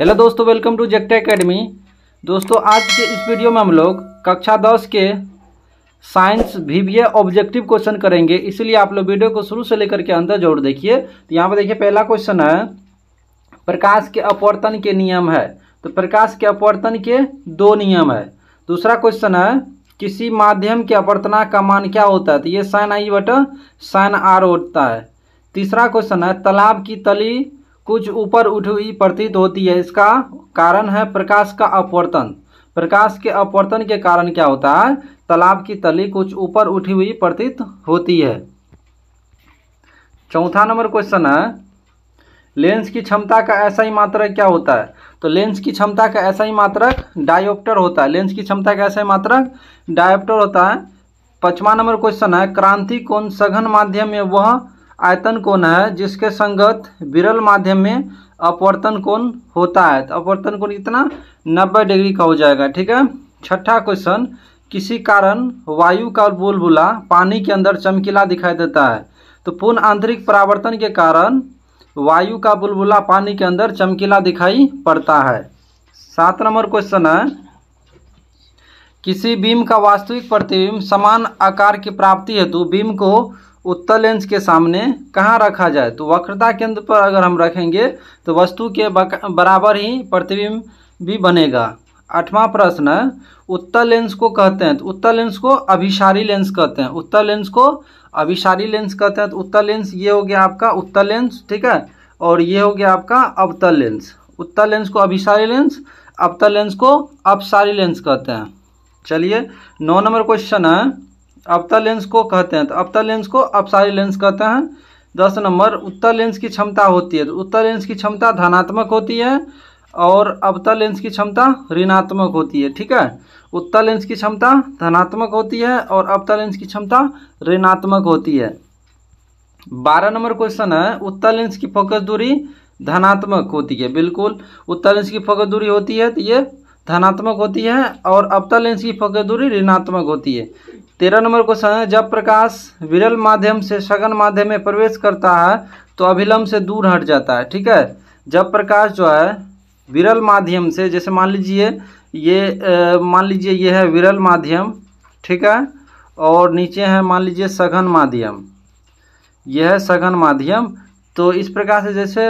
hello दोस्तों welcome to जेक्टा academy दोस्तों आज के इस वीडियो में हम लोग कक्षा दस के साइंस भी ऑब्जेक्टिव क्वेश्चन करेंगे इसलिए आप लोग वीडियो को शुरू से लेकर के अंदर जरूर देखिए तो यहाँ पर देखिए पहला क्वेश्चन है प्रकाश के अपवर्तन के नियम है तो प्रकाश के अपवर्तन के दो नियम है दूसरा क्वेश्चन है किसी माध्यम के अपवर्तना का मान क्या होता है तो ये sine I but sine R होता है तीसरा क्वेश्चन है तालाब की तली कुछ ऊपर उठी हुई प्रतीत होती है इसका कारण है प्रकाश का अपवर्तन प्रकाश के अपवर्तन के कारण क्या होता है तालाब की तली कुछ ऊपर उठी हुई प्रतीत होती है चौथा नंबर क्वेश्चन है लेंस की क्षमता का ऐसा ही मात्रक क्या होता है तो लेंस की क्षमता का ऐसा ही मात्रक डायोप्टर होता है लेंस की क्षमता का ऐसा ही मात्रक डायोप्टर होता है पचवा नंबर क्वेश्चन है क्रांति कौन सघन माध्यम में वह आयतन कोण है जिसके संगत विरल माध्यम में अपवर्तन कोण होता है तो अपवर्तन कोण कितना नब्बे डिग्री का हो जाएगा ठीक है छठा क्वेश्चन किसी कारण वायु का बुलबुला पानी के अंदर चमकीला दिखाई देता है तो पूर्ण आंतरिक परावर्तन के कारण वायु का बुलबुला पानी के अंदर चमकीला दिखाई पड़ता है सात नंबर क्वेश्चन है किसी बीम का वास्तविक प्रतिबिंब समान आकार की प्राप्ति हेतु बीम को उत्तर लेंस के सामने कहाँ रखा जाए तो वक्रता केंद्र पर अगर हम रखेंगे तो वस्तु के बराबर ही प्रतिबिंब भी बनेगा आठवां प्रश्न उत्तर लेंस को कहते हैं तो उत्तर लेंस को अभिशारी लेंस कहते हैं उत्तर लेंस को अभिशारी लेंस कहते हैं तो उत्तर लेंस ये हो गया आपका उत्तर लेंस ठीक है और ये हो गया आपका अवतल लेंस उत्तर लेंस को अभिशारी लेंस अवतल लेंस को अपसारी लेंस कहते हैं चलिए नौ नंबर क्वेश्चन है अवतल लेंस को कहते हैं तो अवतल लेंस को अपसारी लेंस कहते हैं दस नंबर उत्तर लेंस की क्षमता होती है तो उत्तर लेंस की क्षमता धनात्मक होती है और अवतल लेंस की क्षमता ऋणात्मक होती है ठीक है उत्तर लेंस की क्षमता धनात्मक होती है और अवतल लेंस की क्षमता ऋणात्मक होती है बारह नंबर क्वेश्चन है उत्तर लेंस की फोकस दूरी धनात्मक होती है बिल्कुल उत्तर लेंस की फोकस दूरी होती है तो ये धनात्मक होती है और अवतल लेंस की फोकस दूरी ऋणात्मक होती है तेरह नंबर क्वेश्चन है जब प्रकाश विरल माध्यम से सघन माध्यम में प्रवेश करता है तो अभिलंब से दूर हट जाता है ठीक है जब प्रकाश जो है विरल माध्यम से जैसे मान लीजिए ये मान लीजिए ये है विरल माध्यम ठीक है और नीचे है मान लीजिए सघन माध्यम यह है सघन माध्यम तो इस प्रकार से जैसे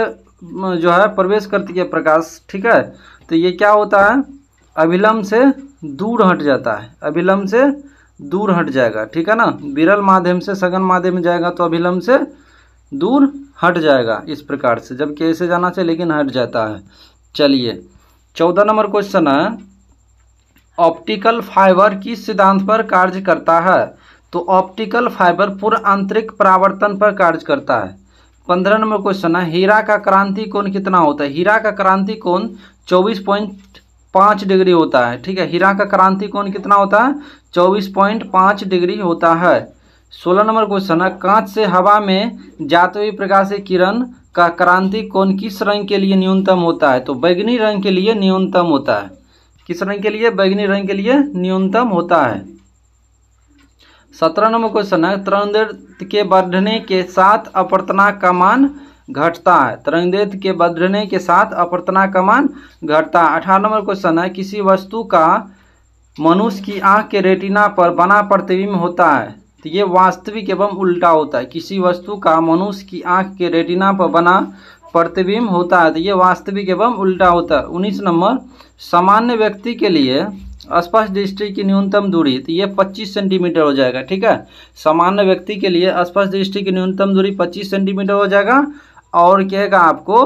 जो है प्रवेश करती है प्रकाश ठीक है तो ये क्या होता है अभिलंब से दूर हट जाता है अभिलंब से दूर हट जाएगा ठीक है ना विरल माध्यम से सघन माध्यम में जाएगा तो अभिलंब से दूर हट जाएगा इस प्रकार से जबकि ऐसे जाना चाहिए लेकिन हट जाता है चलिए चौदह नंबर क्वेश्चन है ऑप्टिकल फाइबर किस सिद्धांत पर कार्य करता है तो ऑप्टिकल फाइबर पूर्व आंतरिक परावर्तन पर कार्य करता है पंद्रह नंबर क्वेश्चन है हीरा का क्रांति कोण कितना होता है हीरा का क्रांति कोण चौबीस पॉइंट पाँच डिग्री होता है ठीक है हीरा का क्रांति कोण कितना होता है चौबीस पॉइंट पाँच डिग्री होता है सोलह नंबर क्वेश्चन है कांच से हवा में जाते हुए प्रकाश किरण का क्रांति कोण किस रंग के लिए न्यूनतम होता है तो बैगनी रंग के लिए न्यूनतम होता है किस रंग के लिए बैगनी रंग के लिए न्यूनतम होता है सत्रह नंबर क्वेश्चन है तरंदर के बढ़ने के साथ अपवर्तनाक का मान घटता है तरंगदेत के बढ़ने के साथ अपर्तना का मान घटता है अठारह नंबर क्वेश्चन है किसी वस्तु का मनुष्य की आंख के रेटिना पर बना प्रतिबिंब होता है तो ये वास्तविक एवं उल्टा होता है किसी वस्तु का मनुष्य की आंख के रेटिना पर बना प्रतिबिंब होता है तो ये वास्तविक एवं उल्टा होता है उन्नीस नंबर सामान्य व्यक्ति के लिए स्पष्ट दृष्टि की न्यूनतम दूरी तो ये 25 सेंटीमीटर हो जाएगा ठीक है सामान्य व्यक्ति के लिए स्पष्ट दृष्टि की न्यूनतम दूरी 25 सेंटीमीटर हो जाएगा और कहेगा आपको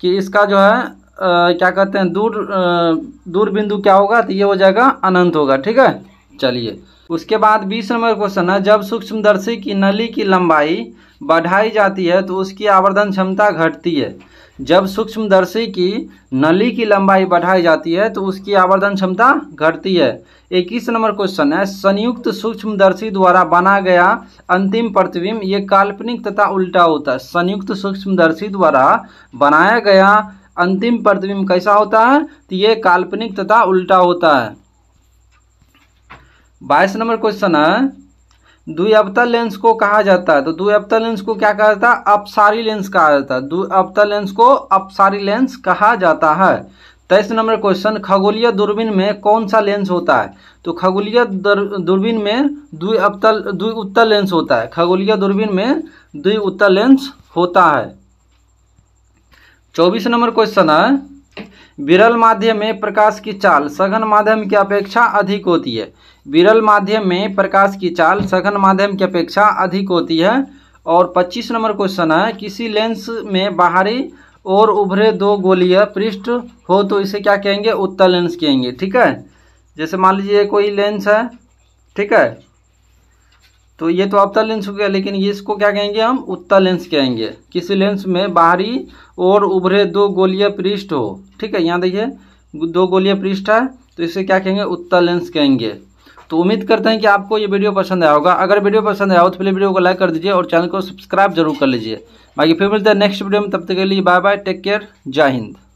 कि इसका जो है आ, क्या कहते हैं दूर आ, दूर बिंदु क्या होगा तो ये हो जाएगा अनंत होगा ठीक है चलिए उसके बाद बीस नंबर क्वेश्चन है जब सूक्ष्मदर्शी की नली की लंबाई बढ़ाई जाती है तो उसकी आवर्धन क्षमता घटती है जब सूक्ष्मदर्शी की नली की लंबाई बढ़ाई जाती है तो उसकी आवर्धन क्षमता घटती है इक्कीस नंबर क्वेश्चन है संयुक्त सूक्ष्मदर्शी द्वारा बना गया अंतिम प्रतिबिंब ये काल्पनिक तथा उल्टा होता है संयुक्त सूक्ष्मदर्शी द्वारा बनाया गया अंतिम प्रतिबिंब कैसा होता है तो ये काल्पनिक तथा उल्टा होता है बाईस नंबर क्वेश्चन है द्विअवतल लेंस को कहा जाता है तो द्विअवतल लेंस को क्या कहा जाता है अपसारी लेंस कहा जाता है द्विअवतल लेंस को अपसारी लेंस कहा जाता है तेईस तो नंबर क्वेश्चन खगोलीय दूरबीन में कौन सा लेंस होता है तो खगोलीय दूरबीन में द्विअवतल द्विउत्तल लेंस होता है खगोलीय दूरबीन में द्विउत्तल लेंस होता है चौबीस नंबर क्वेश्चन है विरल माध्यम में प्रकाश की चाल सघन माध्यम की अपेक्षा अधिक होती है विरल माध्यम में प्रकाश की चाल सघन माध्यम की अपेक्षा अधिक होती है और 25 नंबर क्वेश्चन है किसी लेंस में बाहरी और उभरे दो गोलीय पृष्ठ हो तो इसे क्या कहेंगे उत्तर लेंस कहेंगे ठीक है जैसे मान लीजिए कोई लेंस है ठीक है तो ये तो अवतल लेंस हो गया लेकिन ये इसको क्या कहेंगे हम उत्तल लेंस कहेंगे किसी लेंस में बाहरी और उभरे दो गोलीय पृष्ठ हो ठीक है यहाँ देखिए दो गोलीय पृष्ठ है तो इसे क्या कहेंगे उत्तल लेंस कहेंगे तो उम्मीद करते हैं कि आपको ये वीडियो पसंद आया होगा अगर वीडियो पसंद आया हो तो पहले वीडियो को लाइक कर दीजिए और चैनल को सब्सक्राइब जरूर कर लीजिए बाकी फिर मिलते हैं नेक्स्ट वीडियो में तब तक के लिए बाय बाय टेक केयर जय हिंद